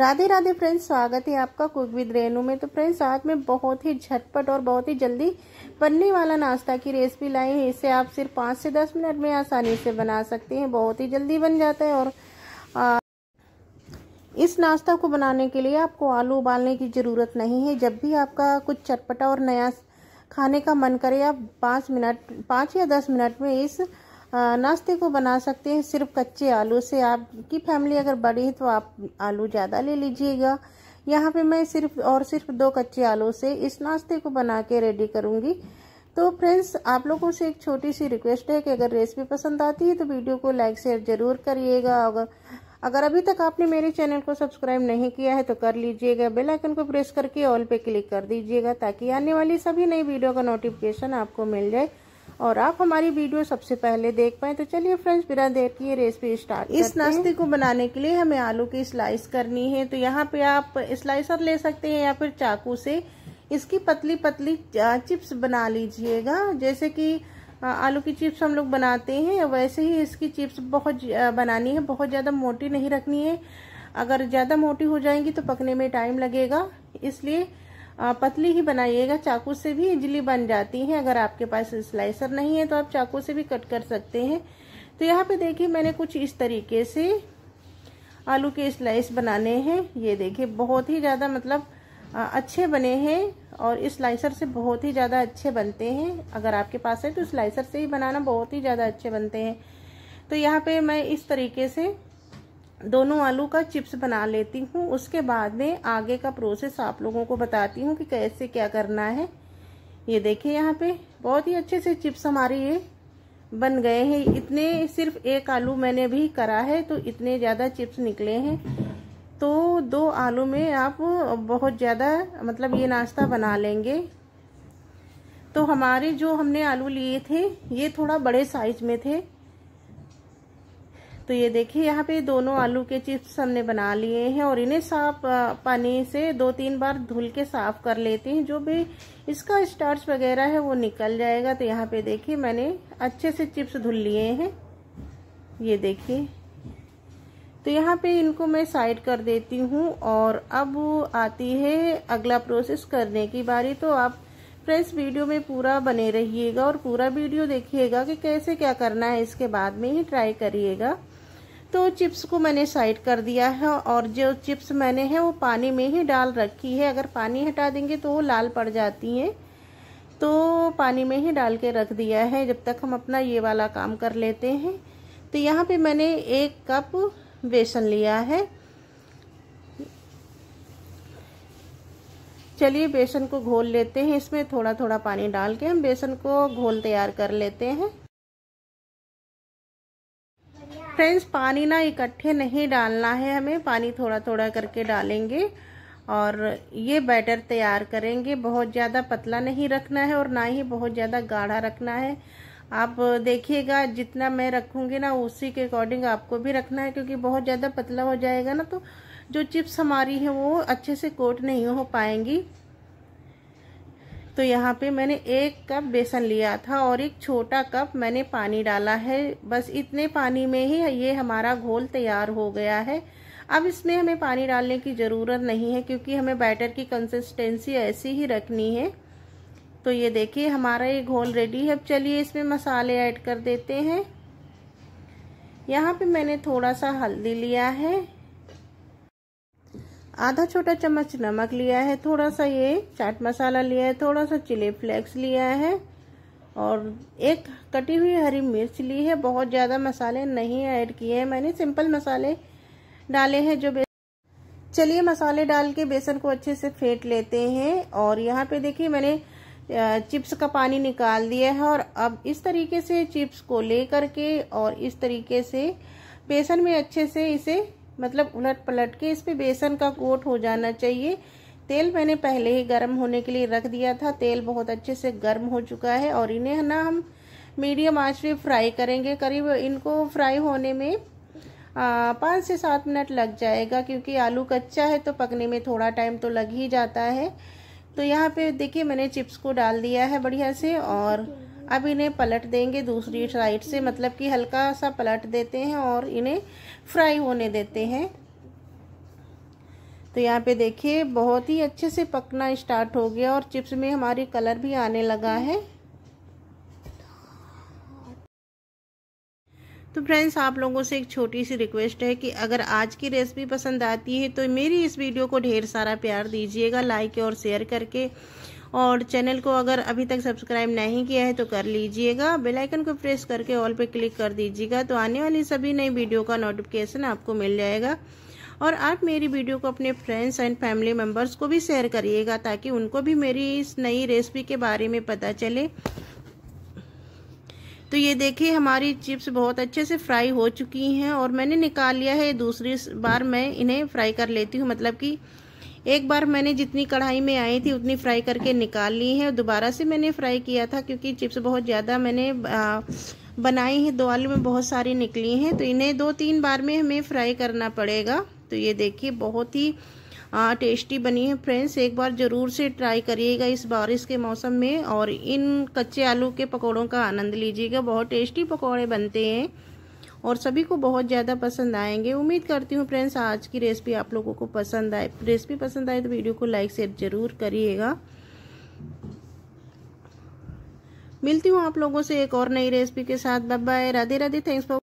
Radhe Radhe friends स्वागत है आपका कुक विद रेनू में तो फ्रेंड्स आज मैं बहुत ही झटपट और बहुत ही जल्दी बनने वाला नाश्ता की रेसिपी लाई है इसे आप सिर्फ पाँच से दस मिनट में आसानी से बना सकते हैं बहुत ही जल्दी बन जाता है और आ, इस नाश्ता को बनाने के लिए आपको आलू उबालने की ज़रूरत नहीं है जब भी आपका कुछ चटपटा और नया खाने का मन करे आप पाँच मिनट पाँच या दस मिनट में इस नाश्ते को बना सकते हैं सिर्फ कच्चे आलू से आपकी फैमिली अगर बड़ी है तो आप आलू ज़्यादा ले लीजिएगा यहाँ पे मैं सिर्फ और सिर्फ दो कच्चे आलू से इस नाश्ते को बना के रेडी करूँगी तो फ्रेंड्स आप लोगों से एक छोटी सी रिक्वेस्ट है कि अगर रेसिपी पसंद आती है तो वीडियो को लाइक शेयर ज़रूर करिएगा अगर अगर अभी तक आपने मेरे चैनल को सब्सक्राइब नहीं किया है तो कर लीजिएगा बेल आइकन को प्रेस करके ऑल पे क्लिक कर दीजिएगा ताकि आने वाली सभी नई वीडियो का नोटिफिकेशन आपको मिल जाए और आप हमारी वीडियो सबसे पहले देख पाए तो चलिए फ्रेंड्स बिना देर की ये रेसिपी स्टार्ट इस नाश्ते को बनाने के लिए हमें आलू की स्लाइस करनी है तो यहाँ पे आप स्लाइसर ले सकते हैं या फिर चाकू से इसकी पतली पतली चिप्स बना लीजिएगा जैसे कि आलू की चिप्स हम लोग बनाते हैं वैसे ही इसकी चिप्स बहुत बनानी है बहुत ज़्यादा मोटी नहीं रखनी है अगर ज़्यादा मोटी हो जाएंगी तो पकने में टाइम लगेगा इसलिए पतली ही बनाइएगा चाकू से भी इजली बन जाती है अगर आपके पास स्लाइसर नहीं है तो आप चाकू से भी कट कर सकते हैं तो यहाँ पे देखिए मैंने कुछ इस तरीके से आलू के स्लाइस बनाने हैं ये देखिए बहुत ही ज़्यादा मतलब अच्छे बने हैं और स्लाइसर से बहुत ही ज़्यादा अच्छे बनते हैं अगर आपके पास है तो स्लाइसर से ही बनाना बहुत ही ज़्यादा अच्छे बनते हैं तो यहाँ पे मैं इस तरीके से दोनों आलू का चिप्स बना लेती हूँ उसके बाद में आगे का प्रोसेस आप लोगों को बताती हूँ कि कैसे क्या करना है ये देखिए यहाँ पे बहुत ही अच्छे से चिप्स हमारे ये बन गए हैं इतने सिर्फ एक आलू मैंने भी करा है तो इतने ज़्यादा चिप्स निकले हैं तो दो आलू में आप बहुत ज़्यादा मतलब ये नाश्ता बना लेंगे तो हमारे जो हमने आलू लिए थे ये थोड़ा बड़े साइज में थे तो ये देखिए यहाँ पे दोनों आलू के चिप्स हमने बना लिए हैं और इन्हें साफ पानी से दो तीन बार धुल के साफ कर लेते हैं जो भी इसका स्टार्च वगैरह है वो निकल जाएगा तो यहाँ पे देखिए मैंने अच्छे से चिप्स धुल लिए हैं ये देखिए तो यहाँ पे इनको मैं साइड कर देती हूँ और अब आती है अगला प्रोसेस करने की बारी तो आप फ्रेंड्स वीडियो में पूरा बने रहिएगा और पूरा वीडियो देखिएगा कि कैसे क्या करना है इसके बाद में ही ट्राई करिएगा तो चिप्स को मैंने साइड कर दिया है और जो चिप्स मैंने है वो पानी में ही डाल रखी है अगर पानी हटा देंगे तो वो लाल पड़ जाती हैं तो पानी में ही डाल के रख दिया है जब तक हम अपना ये वाला काम कर लेते हैं तो यहाँ पे मैंने एक कप बेसन लिया है चलिए बेसन को घोल लेते हैं इसमें थोड़ा थोड़ा पानी डाल के हम बेसन को घोल तैयार कर लेते हैं फ्रेंड्स पानी ना इकट्ठे नहीं डालना है हमें पानी थोड़ा थोड़ा करके डालेंगे और ये बैटर तैयार करेंगे बहुत ज़्यादा पतला नहीं रखना है और ना ही बहुत ज़्यादा गाढ़ा रखना है आप देखिएगा जितना मैं रखूँगी ना उसी के अकॉर्डिंग आपको भी रखना है क्योंकि बहुत ज़्यादा पतला हो जाएगा ना तो जो चिप्स हमारी है वो अच्छे से कोट नहीं हो पाएंगी तो यहाँ पे मैंने एक कप बेसन लिया था और एक छोटा कप मैंने पानी डाला है बस इतने पानी में ही ये हमारा घोल तैयार हो गया है अब इसमें हमें पानी डालने की ज़रूरत नहीं है क्योंकि हमें बैटर की कंसिस्टेंसी ऐसी ही रखनी है तो ये देखिए हमारा ये घोल रेडी है अब चलिए इसमें मसाले ऐड कर देते हैं यहाँ पे मैंने थोड़ा सा हल्दी लिया है आधा छोटा चम्मच नमक लिया है थोड़ा सा ये चाट मसाला लिया है थोड़ा सा चिली फ्लेक्स लिया है और एक कटी हुई हरी मिर्च ली है बहुत ज़्यादा मसाले नहीं ऐड किए हैं मैंने सिंपल मसाले डाले हैं जो चलिए मसाले डाल के बेसन को अच्छे से फेंट लेते हैं और यहाँ पे देखिए मैंने चिप्स का पानी निकाल दिया है और अब इस तरीके से चिप्स को ले करके और इस तरीके से बेसन में अच्छे से इसे मतलब उलट पलट के इस पर बेसन का कोट हो जाना चाहिए तेल मैंने पहले ही गर्म होने के लिए रख दिया था तेल बहुत अच्छे से गर्म हो चुका है और इन्हें ना हम मीडियम आंच पे फ्राई करेंगे करीब इनको फ्राई होने में पाँच से सात मिनट लग जाएगा क्योंकि आलू कच्चा है तो पकने में थोड़ा टाइम तो लग ही जाता है तो यहाँ पे देखिए मैंने चिप्स को डाल दिया है बढ़िया से और अब इन्हें पलट देंगे दूसरी साइड से मतलब कि हल्का सा पलट देते हैं और इन्हें फ्राई होने देते हैं तो यहाँ पे देखिए बहुत ही अच्छे से पकना स्टार्ट हो गया और चिप्स में हमारी कलर भी आने लगा है तो फ्रेंड्स आप लोगों से एक छोटी सी रिक्वेस्ट है कि अगर आज की रेसिपी पसंद आती है तो मेरी इस वीडियो को ढेर सारा प्यार दीजिएगा लाइक और शेयर करके और चैनल को अगर अभी तक सब्सक्राइब नहीं किया है तो कर लीजिएगा बेल आइकन को प्रेस करके ऑल पे क्लिक कर दीजिएगा तो आने वाली सभी नई वीडियो का नोटिफिकेशन आपको मिल जाएगा और आप मेरी वीडियो को अपने फ्रेंड्स एंड फैमिली मेम्बर्स को भी शेयर करिएगा ताकि उनको भी मेरी इस नई रेसिपी के बारे में पता चले तो ये देखिए हमारी चिप्स बहुत अच्छे से फ्राई हो चुकी हैं और मैंने निकाल लिया है दूसरी बार मैं इन्हें फ्राई कर लेती हूँ मतलब कि एक बार मैंने जितनी कढ़ाई में आई थी उतनी फ्राई करके निकाल ली है दोबारा से मैंने फ्राई किया था क्योंकि चिप्स बहुत ज़्यादा मैंने बनाई हैं दो आलू में बहुत सारी निकली हैं तो इन्हें दो तीन बार में हमें फ्राई करना पड़ेगा तो ये देखिए बहुत ही आ, टेस्टी बनी है फ्रेंड्स एक बार ज़रूर से ट्राई करिएगा इस बारिश के मौसम में और इन कच्चे आलू के पकौड़ों का आनंद लीजिएगा बहुत टेस्टी पकौड़े बनते हैं और सभी को बहुत ज़्यादा पसंद आएंगे उम्मीद करती हूँ फ्रेंड्स आज की रेसिपी आप लोगों को पसंद आए रेसिपी पसंद आए तो वीडियो को लाइक शेयर ज़रूर करिएगा मिलती हूँ आप लोगों से एक और नई रेसिपी के साथ bye Radhe Radhe thanks for